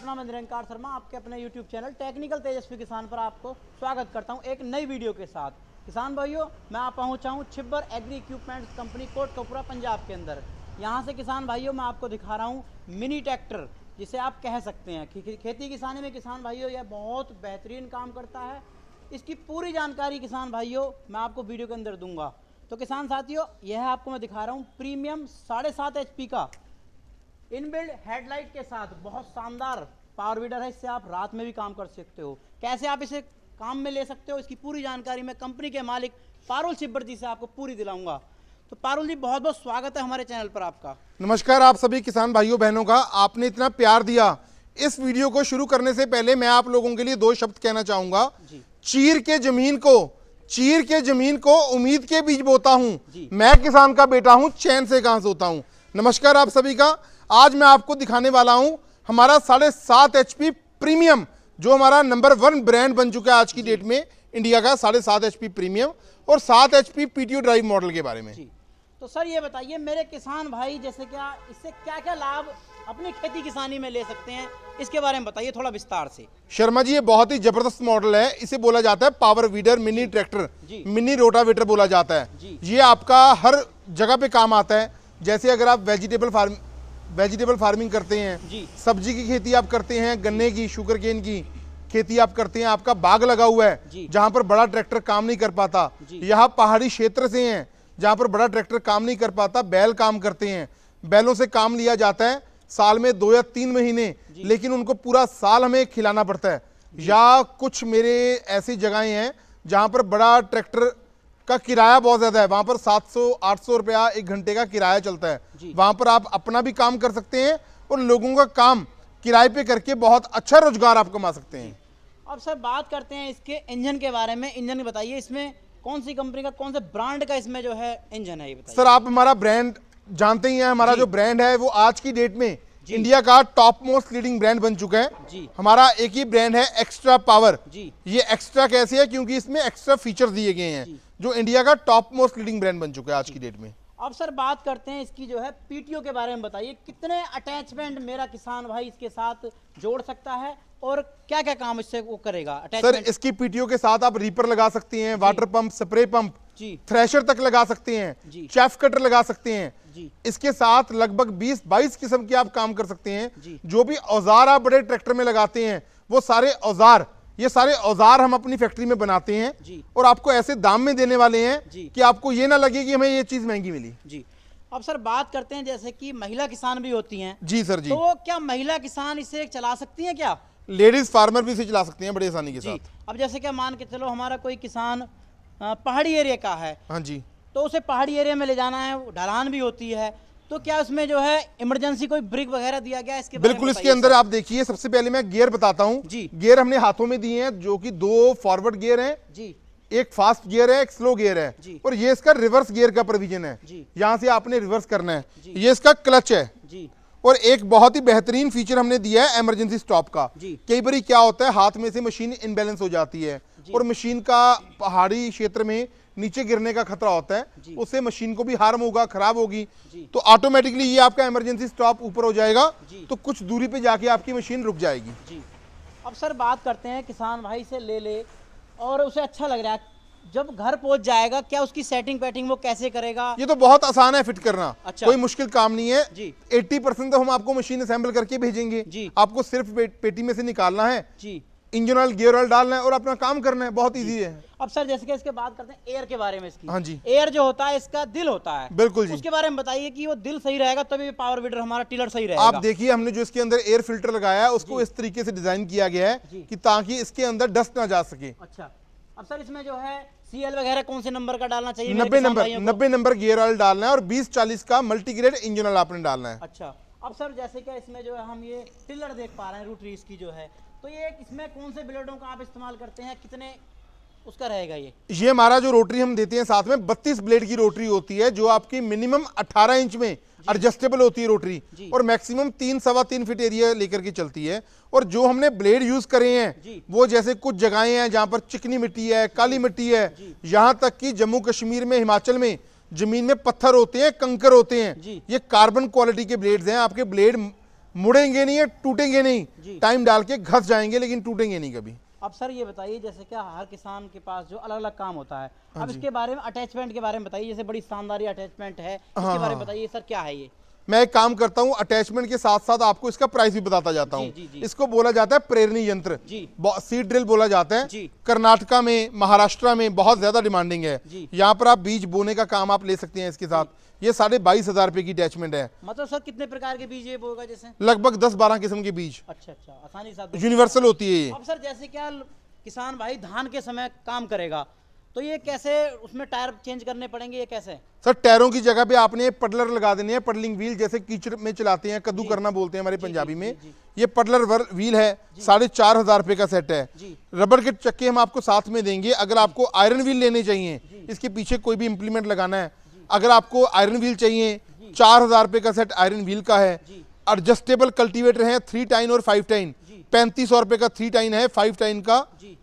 अपना मैं निरंकार शर्मा आपके अपने यूट्यूब चैनल टेक्निकल तेजस्वी किसान पर आपको स्वागत करता हूं एक नई वीडियो के साथ किसान भाइयों मैं आप पहुंचा हूं Chhibber agri equipment company Kotkapura Punjab के अंदर यहां से किसान भाइयों मैं आपको दिखा रहा हूं मिनी ट्रैक्टर जिसे आप कह सकते हैं खेती किसानी में किसान भाइयों यह बहुत बेहतरीन काम करता है इसकी पूरी जानकारी किसान भाइयों मैं आपको वीडियो के अंदर दूंगा तो किसान साथियों यह आपको मैं दिखा रहा हूँ प्रीमियम साढ़े सात का इनबिल्ड हेडलाइट के साथ बहुत शानदार पावर वीडर है इससे आप रात में भी काम कर सकते हो कैसे आप इसे काम में ले सकते हो इसकी पूरी जानकारी मैं कंपनी के मालिक पारुल सिब्बर जी से आपको पूरी दिलाऊंगा तो पारुल जी बहुत बहुत स्वागत है हमारे चैनल पर आपका नमस्कार आप सभी किसान भाइयों बहनों का आपने इतना प्यार दिया इस वीडियो को शुरू करने से पहले मैं आप लोगों के लिए दो शब्द कहना चाहूंगा चीर के जमीन को चीर के जमीन को उम्मीद के बीज बोता हूँ मैं किसान का बेटा हूँ चैन से कहां सोता हूँ नमस्कार आप सभी का आज मैं आपको दिखाने वाला हूं हमारा साढ़े सात एच प्रीमियम जो हमारा नंबर वन ब्रांड बन चुका है आज की डेट में इंडिया का साढ़े सात एच प्रीमियम और सात एच पी ड्राइव मॉडल के बारे में तो सर ये बताइए मेरे किसान भाई जैसे क्या इससे क्या क्या लाभ अपनी खेती किसानी में ले सकते हैं इसके बारे में बताइए थोड़ा विस्तार से शर्मा जी ये बहुत ही जबरदस्त मॉडल है इसे बोला जाता है power weeder mini tractor mini rotavator बोला जाता है ये आपका हर जगह पे काम आता है जैसे अगर आप वेजिटेबल फार्म वेजिटेबल फार्मिंग करते हैं सब्जी की खेती आप करते हैं गन्ने की शुगर केन की खेती आप करते हैं आपका बाग लगा हुआ है जहाँ पर बड़ा ट्रैक्टर काम नहीं कर पाता यहाँ पहाड़ी क्षेत्र से हैं जहाँ पर बड़ा ट्रैक्टर काम नहीं कर पाता बैल काम करते हैं बैलों से काम लिया जाता है साल में दो या तीन महीने लेकिन उनको पूरा साल हमें खिलाना पड़ता है या कुछ मेरे ऐसी जगहें हैं जहाँ पर बड़ा ट्रैक्टर का किराया बहुत ज़्यादा है वहाँ पर 700-800 रुपया एक घंटे का किराया चलता है वहाँ पर आप अपना भी काम कर सकते हैं और लोगों का काम किराए पे करके बहुत अच्छा रोजगार आप कमा सकते हैं अब सर बात करते हैं इसके इंजन के बारे में इंजन बताइए इसमें कौन सी कंपनी का कौन से ब्रांड का इसमें जो है इंजन है सर आप हमारा ब्रांड जानते ही है हमारा जो ब्रांड है वो आज की डेट में इंडिया का टॉप मोस्ट लीडिंग ब्रांड बन चुका है जी हमारा एक ही ब्रांड है एक्स्ट्रा पावर जी ये एक्स्ट्रा कैसे है क्योंकि इसमें एक्स्ट्रा फीचर दिए गए हैं जो इंडिया का टॉप मोस्ट लीडिंग ब्रांड बन चुका है आज की डेट में अब सर बात करते हैं इसकी जो है पीटीओ के बारे में बताइए कितने अटैचमेंट मेरा किसान भाई इसके साथ जोड़ सकता है और क्या क्या काम इससे वो करेगा सर इसकी पीटीओ के साथ आप रीपर लगा सकते हैं water pump spray pump thresher तक लगा सकते हैं चेफ कटर लगा सकते हैं इसके साथ लगभग 20-22 किस्म के आप काम कर सकते हैं जो भी औजार आप बड़े ट्रैक्टर में लगाते हैं वो सारे औजार ये सारे औजार हम अपनी फैक्ट्री में बनाते हैं और आपको ऐसे दाम में देने वाले हैं कि आपको ये ना लगे कि हमें ये चीज़ महंगी मिली जी अब सर बात करते हैं जैसे कि महिला किसान भी होती हैं जी सर जी तो क्या महिला किसान इसे चला सकती हैं क्या लेडीज फार्मर भी इसे चला सकती हैं बड़ी आसानी के साथ अब जैसे क्या मान के चलो हमारा कोई किसान पहाड़ी एरिया का है हाँ जी तो उसे पहाड़ी एरिया में ले जाना है ढलान भी होती है तो क्या उसमें जो है इमरजेंसी कोई ब्रेक वगैरह दिया गया इसके बिल्कुल इसके अंदर आप देखिए सबसे पहले मैं गियर बताता हूँ जी गियर हमने हाथों में दिए हैं जो की दो फॉरवर्ड गियर है जी एक फास्ट गियर है एक स्लो गियर है और ये इसका रिवर्स गियर का प्रोविजन है यहाँ से आपने रिवर्स करना है ये इसका क्लच है जी। और एक बहुत ही बेहतरीन फीचर हमने दिया है इमरजेंसी स्टॉप का कई बार क्या होता है हाथ में से मशीन इनबैलेंस हो जाती है और मशीन का पहाड़ी क्षेत्र में नीचे गिरने का खतरा होता है उससे मशीन को भी हार्म होगा खराब होगी तो ऑटोमेटिकली ये आपका इमरजेंसी स्टॉप ऊपर हो जाएगा तो कुछ दूरी पे जाके आपकी मशीन रुक जाएगी जी अब सर बात करते हैं किसान भाई से ले ले और उसे अच्छा लग रहा है जब घर पहुंच जाएगा क्या उसकी सेटिंग पैटिंग वो कैसे करेगा ये तो बहुत आसान है फिट करना अच्छा कोई मुश्किल काम नहीं है जी परसेंट तो हम आपको मशीन असेंबल करके भेजेंगे जी आपको सिर्फ पेटी में से निकालना है जी इंजन ऑयल गियर ऑयल डालना है और अपना काम करना है बहुत ईजी है अब सर जैसे कि इसके बात करते हैं एयर के बारे में इसकी हाँ जी एयर जो होता है इसका दिल होता है बिल्कुल जी उसके बारे में बताइए कि वो दिल सही रहेगा तभी पावर वीडर हमारा टिलर सही रहेगा आप देखिए हमने जो इसके अंदर एयर फिल्टर लगाया है उसको इस तरीके से डिजाइन किया गया है कि ताकि इसके अंदर डस्ट ना जा सके अच्छा अब सर इसमें जो है सीएल वगैरह कौन से नंबर का डालना चाहिए नब्बे नंबर नब्बे नंबर गियर ऑयल डालना है और बीस चालीस का मल्टीग्रेड इंजन ऑयल आपने डालना है अच्छा अब सर जैसे क्या इसमें जो है हम ये टिलर देख पा रहे हैं रूट रेस की जो है तो ये इसमें कौन से ब्लेडों का आप इस्तेमाल करते हैं कितने उसका रहेगा ये ये हमारा जो रोटरी हम देते हैं साथ में 32 ब्लेड की रोटरी होती है जो आपकी मिनिमम 18 इंच में एडजस्टेबल होती है रोटरी और मैक्सिमम तीन सवा तीन फीट एरिया लेकर के चलती है और जो हमने ब्लेड यूज करे हैं वो जैसे कुछ जगहें हैं जहां पर चिकनी मिट्टी है काली मिट्टी है यहाँ तक कि जम्मू कश्मीर में हिमाचल में जमीन में पत्थर होते हैं कंकर होते हैं ये कार्बन क्वालिटी के ब्लेड्स हैं आपके ब्लेड मुड़ेंगे नहीं टूटेंगे नहीं टाइम डाल के घस जाएंगे लेकिन टूटेंगे नहीं कभी अब सर ये बताइए जैसे क्या हर किसान के पास जो अलग अलग काम होता है हाँ अब इसके बारे में अटैचमेंट के बारे में बताइए जैसे बड़ी शानदारी अटैचमेंट है इसके हाँ, बारे में हाँ। बताइए सर क्या है ये मैं एक काम करता हूँ अटैचमेंट के साथ साथ आपको इसका प्राइस भी बताता जाता हूँ इसको बोला जाता है प्रेरणी यंत्र सीड ड्रिल बोला जाता है कर्नाटका में महाराष्ट्र में बहुत ज्यादा डिमांडिंग है यहाँ पर आप बीज बोने का काम आप ले सकते हैं इसके साथ ये साढ़े बाईस हजार रुपए की अटैचमेंट है मतलब सर कितने प्रकार के बीज ये बोगा जैसे लगभग दस बारह किस्म के बीज अच्छा अच्छा आसानी से यूनिवर्सल होती है ये अब सर जैसे क्या किसान भाई धान के समय काम करेगा तो ये कैसे उसमें टायर चेंज करने पड़ेंगे ये कैसे सर टायरों की जगह पे आपने पटलर लगा देने हैं पटलिंग व्हील जैसे कीचड़ में चलाते हैं कद्दू करना बोलते हैं हमारे पंजाबी में ये पटलर व्हील है साढ़े चार हजार रुपए का सेट है रबर के चक्के हम आपको साथ में देंगे अगर आपको आयरन व्हील लेने चाहिए इसके पीछे कोई भी इम्प्लीमेंट लगाना है अगर आपको आयरन व्हील चाहिए चार हजार रुपए का सेट आयरन व्हील का है एडजस्टेबल कल्टीवेटर है थ्री टाइन और फाइव टाइन पैंतीस सौ रुपये का थ्री टाइन है फाइव टाइन का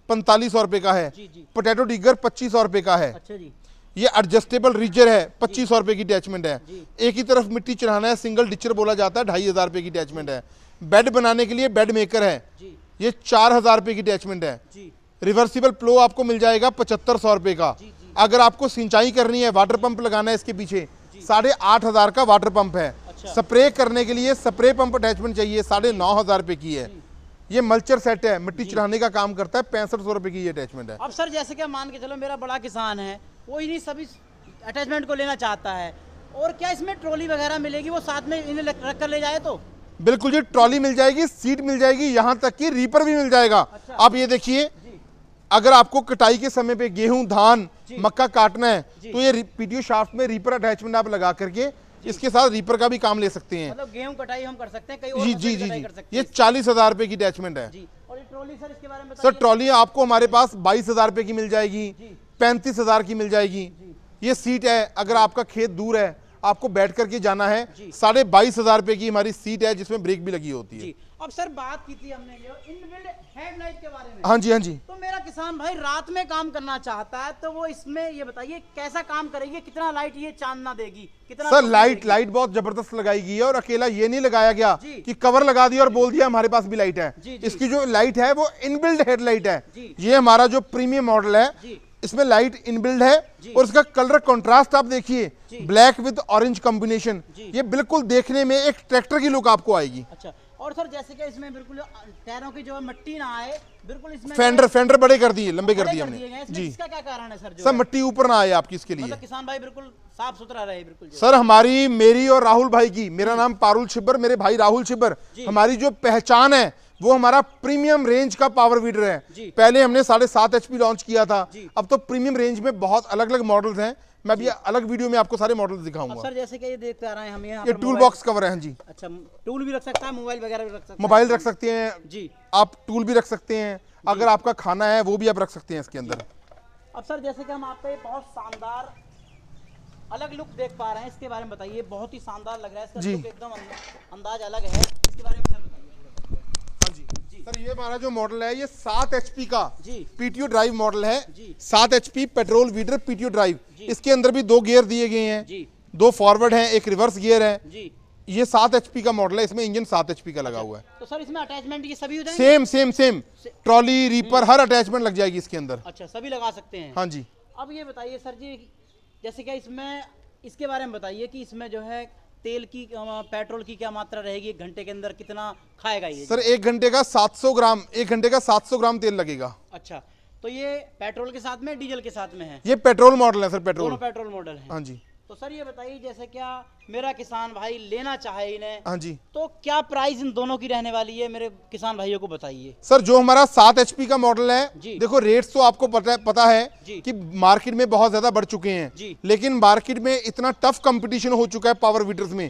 पैंतालीस सौ रुपए का है पोटैटो डिगर पच्चीस सौ रुपए का है अच्छा ये एडजस्टेबल रिजर है पच्चीस सौ रुपए की अटैचमेंट है एक ही तरफ मिट्टी चढ़ाना है सिंगल डिचर बोला जाता है ढाई हज़ार रुपए की अटैचमेंट है बेड बनाने के लिए बेड मेकर है ये चार हज़ार रुपए की अटैचमेंट है रिवर्सिबल प्लो आपको मिल जाएगा पचहत्तर सौ रुपए का अगर आपको सिंचाई करनी है वाटर पंप लगाना है इसके पीछे साढ़े आठ हज़ार का वाटर पंप है स्प्रे अच्छा। करने के लिए स्प्रे पंप अटैचमेंट चाहिए साढ़े नौ हज़ार रुपये की है ये मल्चर सेट है मिट्टी चढ़ाने का काम करता है पैंसठ सौ रुपए की ये अटैचमेंट है अब सर जैसे क्या मान के चलो मेरा बड़ा किसान है वो इन्हीं सभी अटैचमेंट को लेना चाहता है और क्या इसमें ट्रॉली वगैरह मिलेगी वो साथ में इन्हें रख कर ले जाए तो बिल्कुल जी ट्रॉली मिल जाएगी सीट मिल जाएगी यहाँ तक की रीपर भी मिल जाएगा अच्छा। आप ये देखिए अगर आपको कटाई के समय पे गेहूं धान मक्का काटना है तो ये पीटीओ शाफ्ट में रीपर अटैचमेंट आप लगा करके इसके साथ रीपर का भी काम ले सकते हैं मतलब गेहूं कटाई हम कर सकते हैं कई और जी जी जी, जी ये चालीस हजार रुपए की अटैचमेंट है जी। और ये ट्रॉली सर इसके बारे में सर ट्रॉली आपको हमारे पास बाईस हजार रुपए की मिल जाएगी पैंतीस हजार की मिल जाएगी ये सीट है अगर आपका खेत दूर है आपको बैठ करके जाना है साढ़े बाईस हजार रुपए की हमारी सीट है जिसमें ब्रेक भी लगी होती है अब सर बात की थी हमने इनबिल्ड हेडलाइट के बारे में हाँ जी हाँ जी तो मेरा किसान भाई रात में काम करना चाहता है तो वो इसमें ये बताइए कैसा काम करेगी कितना लाइट ये चांदना देगी कितना सर लाइट लाइट बहुत जबरदस्त लगाई गई है और अकेला ये नहीं लगाया गया कि कवर लगा दिया और बोल दिया हमारे पास भी लाइट है जी, जी, इसकी जो लाइट है वो इनबिल्ड हेडलाइट है ये हमारा जो प्रीमियम मॉडल है इसमें लाइट इनबिल्ड है और इसका कलर कंट्रास्ट आप देखिए ब्लैक विद ऑरेंज कॉम्बिनेशन ये बिल्कुल देखने में एक ट्रैक्टर की लुक आपको आएगी अच्छा और सर जैसे कि इसमें बिल्कुल टायरों की जो मट्टी ना आए बिल्कुल इसमें फेंडर फेंडर बड़े कर दिए लंबे कर दिए हमने जी इसका क्या कारण है सर सर मट्टी ऊपर ना आए आपकी इसके लिए मतलब किसान भाई बिल्कुल साफ सुथरा रहे बिल्कुल सर हमारी मेरी और राहुल भाई की मेरा नाम पारुल छिब्बर मेरे भाई राहुल छिब्बर हमारी जो पहचान है वो हमारा प्रीमियम रेंज का पावर वीडर है पहले हमने साढ़े सात एच लॉन्च किया था अब तो प्रीमियम रेंज में बहुत अलग अलग मॉडल्स हैं मैं भी अलग वीडियो में आपको सारे मॉडल दिखाऊंगा सर जैसे कि ये देख पा रहे हैं हम ये टूल बॉक्स कवर है हाँ जी अच्छा टूल भी रख सकता है मोबाइल वगैरह भी रख सकता है मोबाइल रख सकते हैं जी आप टूल भी रख सकते हैं अगर आपका खाना है वो भी आप रख सकते हैं इसके अंदर अब सर जैसे कि हम आपका ये बहुत शानदार अलग लुक देख पा रहे हैं इसके बारे में बताइए बहुत ही शानदार लग रहा है जी लुक एकदम अंदाज अलग है इसके बारे में जी सर ये हमारा जो मॉडल है ये सात एचपी का पीटीओ ड्राइव मॉडल है सात HP petrol weeder PTO drive इसके अंदर भी दो गियर दिए गए हैं दो फॉरवर्ड हैं एक रिवर्स गियर है ये सात एचपी का मॉडल है इसमें इंजन सात एचपी का लगा अच्छा। हुआ है तो सर इसमें अटैचमेंट ये सभी same same same trolley reaper हर अटैचमेंट लग जाएगी इसके अंदर अच्छा सभी लगा सकते हैं हाँ जी अब ये बताइए सर जी जैसे क्या इसमें इसके बारे में बताइए कि इसमें जो है तेल की पेट्रोल की क्या मात्रा रहेगी एक घंटे के अंदर कितना खाएगा ये सर एक घंटे का 700 ग्राम एक घंटे का 700 ग्राम तेल लगेगा अच्छा तो ये पेट्रोल के साथ में डीजल के साथ में है ये पेट्रोल मॉडल है सर पेट्रोल दोनों पेट्रोल मॉडल है हाँ जी तो सर ये बताइए जैसे क्या मेरा किसान भाई लेना चाहे इन्हें हाँ जी तो क्या प्राइस इन दोनों की रहने वाली है मेरे किसान भाइयों को बताइए सर जो हमारा सात एच का मॉडल है देखो रेट्स तो आपको पता है, पता है कि मार्केट में बहुत ज्यादा बढ़ चुके हैं लेकिन मार्केट में इतना टफ कंपटीशन हो चुका है पावर वीडर्स में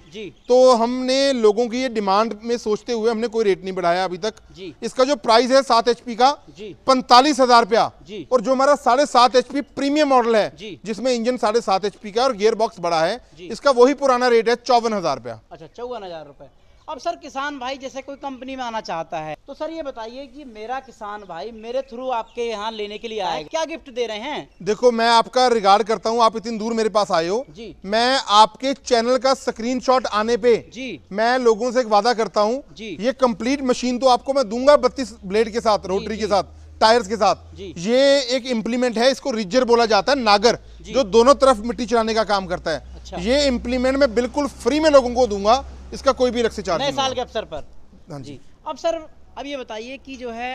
तो हमने लोगों की ये डिमांड में सोचते हुए हमने कोई रेट नहीं बढ़ाया अभी तक इसका जो प्राइस है सात एच का पैंतालीस हजार रुपया और जो हमारा साढ़े सात एच प्रीमियम मॉडल है जिसमें इंजन साढ़े सात एच का और गियर बॉक्स बड़ा है इसका वही पुराना का रेट है चौवन हजार रुपया अच्छा चौवन हजार रुपए अब सर किसान भाई जैसे कोई कंपनी में आना चाहता है तो सर ये बताइए कि मेरा किसान भाई मेरे थ्रू आपके यहाँ लेने के लिए आए क्या गिफ्ट दे रहे हैं देखो मैं आपका रिगार्ड करता हूँ आप इतनी दूर मेरे पास आए हो जी मैं आपके चैनल का स्क्रीनशॉट आने पे जी मैं लोगों से एक वादा करता हूँ जी ये कम्प्लीट मशीन तो आपको मैं दूंगा बत्तीस ब्लेड के साथ रोटरी के साथ टायर्स के साथ ये एक इम्प्लीमेंट है इसको रिजर बोला जाता है नागर जो दोनों तरफ मिट्टी चलाने का काम करता है अच्छा ये इम्प्लीमेंट में बिल्कुल फ्री में लोगों को दूंगा इसका कोई भी रक्षा चार्ज नए साल के अवसर पर हाँ जी अब सर अब ये बताइए कि जो है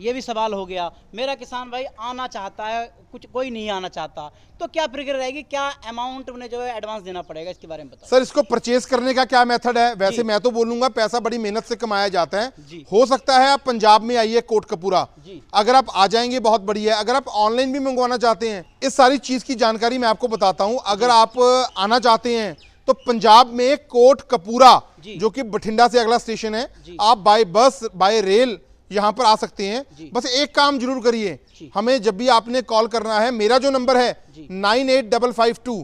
ये भी सवाल हो गया मेरा किसान भाई आना चाहता है कुछ कोई नहीं आना चाहता तो क्या प्रक्रिया रहेगी क्या अमाउंट उन्हें जो है एडवांस देना पड़ेगा इसके बारे में बताओ सर इसको परचेज करने का क्या मेथड है वैसे मैं तो बोलूंगा पैसा बड़ी मेहनत से कमाया जाता है हो सकता है आप पंजाब में आइए कोटकपूरा अगर आप आ जाएंगे बहुत बढ़िया अगर आप ऑनलाइन भी मंगवाना चाहते हैं इस सारी चीज की जानकारी मैं आपको बताता हूँ अगर आप आना चाहते हैं तो पंजाब में कोट कपूरा जो कि बठिंडा से अगला स्टेशन है आप बाय बस बाय रेल यहाँ पर आ सकते हैं बस एक काम जरूर करिए हमें जब भी आपने कॉल करना है मेरा जो नंबर है nine eight double five two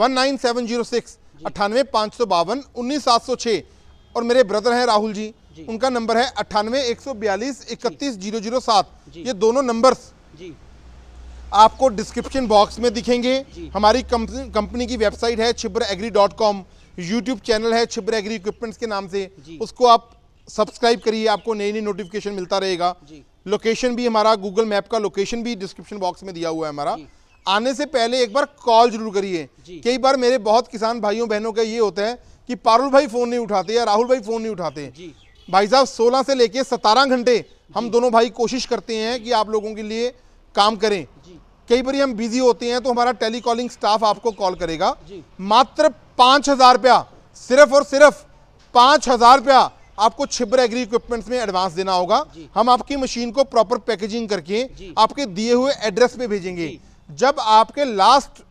one nine seven zero six अट्ठानवे पाँच सौ बावन उन्नीस सात सौ छः और मेरे ब्रदर हैं राहुल जी जी उनका नंबर है अट्ठानवे एक सौ बयालीस इकतीस जीरो जीरो सात ये दोनों नंबर आपको डिस्क्रिप्शन बॉक्स में दिखेंगे हमारी कंपनी की वेबसाइट है Chhibber agri dot com YouTube channel है छिब्र एग्री इक्विपमेंट्स के नाम से उसको आप सब्सक्राइब करिए आपको नई नई नोटिफिकेशन मिलता रहेगा लोकेशन भी हमारा गूगल मैप का लोकेशन भी डिस्क्रिप्शन बॉक्स में दिया हुआ है हमारा आने से पहले एक बार कॉल जरूर करिए कई बार मेरे बहुत किसान भाइयों बहनों का ये होता है कि पारुल भाई फ़ोन नहीं उठाते या राहुल भाई फ़ोन नहीं उठाते भाई साहब सोलह से लेके सतारह घंटे हम दोनों भाई कोशिश करते हैं कि आप लोगों के लिए काम करें कई बार हम बिजी होते हैं तो हमारा टेलीकॉलिंग स्टाफ आपको कॉल करेगा मात्र पांच हज़ार रुपया सिर्फ और सिर्फ पांच हज़ार रुपया आपको छिब्र एग्री इक्विपमेंट्स में एडवांस देना होगा हम आपकी मशीन को प्रॉपर पैकेजिंग करके आपके दिए हुए एड्रेस पे भेजेंगे जब आपके लास्ट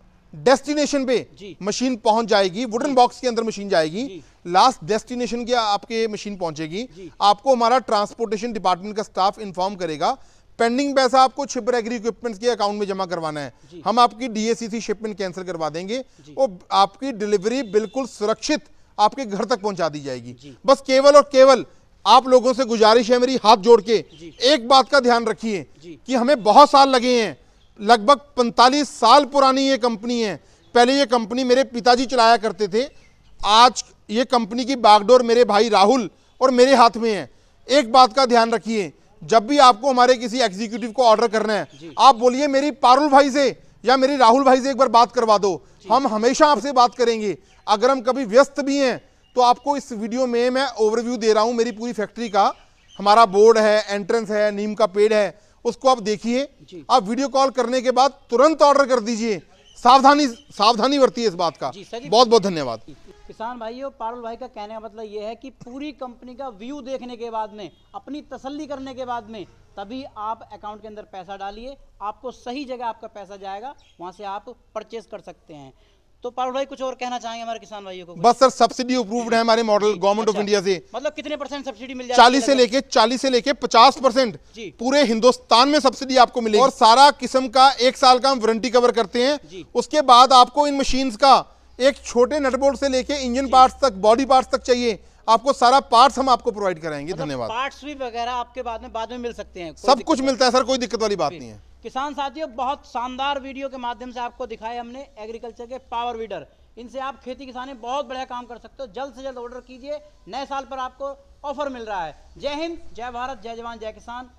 डेस्टिनेशन पे मशीन पहुंच जाएगी वुडन बॉक्स के अंदर मशीन जाएगी लास्ट डेस्टिनेशन की आपके मशीन पहुंचेगी आपको हमारा ट्रांसपोर्टेशन डिपार्टमेंट का स्टाफ इन्फॉर्म करेगा पेंडिंग पैसा आपको छिप्र एग्री इक्विपमेंट्स के अकाउंट में जमा करवाना है हम आपकी डीएससी शिपमेंट कैंसिल करवा देंगे और आपकी डिलीवरी बिल्कुल सुरक्षित आपके घर तक पहुंचा दी जाएगी बस केवल और केवल आप लोगों से गुजारिश है मेरी हाथ जोड़ के एक बात का ध्यान रखिए कि हमें बहुत साल लगे हैं लगभग 45 साल पुरानी ये कंपनी है पहले ये कंपनी मेरे पिताजी चलाया करते थे आज ये कंपनी की बागडोर मेरे भाई राहुल और मेरे हाथ में है एक बात का ध्यान रखिए जब भी आपको हमारे किसी एग्जीक्यूटिव को ऑर्डर करना है आप बोलिए मेरी पारुल भाई से या मेरी राहुल भाई से एक बार बात करवा दो हम हमेशा आपसे बात करेंगे अगर हम कभी व्यस्त भी हैं तो आपको इस वीडियो में मैं ओवरव्यू दे रहा हूँ मेरी पूरी फैक्ट्री का हमारा बोर्ड है एंट्रेंस है नीम का पेड़ है उसको आप देखिए आप वीडियो कॉल करने के बाद तुरंत ऑर्डर कर दीजिए सावधानी सावधानी बरती है इस बात का बहुत बहुत धन्यवाद किसान भाइयों पारुल भाई का कहने का मतलब ये है कि पूरी कंपनी का व्यू देखने के बाद में अपनी तसल्ली करने के बाद में तभी आप अकाउंट के अंदर पैसा डालिए आपको सही जगह आपका पैसा जाएगा वहाँ से आप परचेज कर सकते हैं तो पारुल भाई कुछ और कहना चाहेंगे हमारे किसान भाइयों को बस सर सब्सिडी अप्रूव्ड है हमारे मॉडल गवर्नमेंट ऑफ इंडिया से मतलब कितने परसेंट सब्सिडी मिल जाएगी चालीस से लेके चालीस से लेके पचास परसेंट पूरे हिंदुस्तान में सब्सिडी आपको मिलेगी और सारा किस्म का एक साल का हम वारंटी कवर करते हैं उसके बाद आपको इन मशीन का एक छोटे नटबोल्ट से लेके इंजन पार्ट्स तक बॉडी पार्ट्स तक चाहिए आपको सारा पार्ट्स हम आपको प्रोवाइड कराएंगे मतलब धन्यवाद पार्ट्स भी वगैरह आपके बाद में बाद में मिल सकते हैं सब कुछ मिलता है सर कोई दिक्कत वाली बात नहीं है किसान साथियों बहुत शानदार वीडियो के माध्यम से आपको दिखाए हमने एग्रीकल्चर के पावर वीडर इनसे आप खेती किसानी बहुत बढ़िया काम कर सकते हो जल्द से जल्द ऑर्डर कीजिए नए साल पर आपको ऑफर मिल रहा है जय हिंद जय भारत जय जवान जय किसान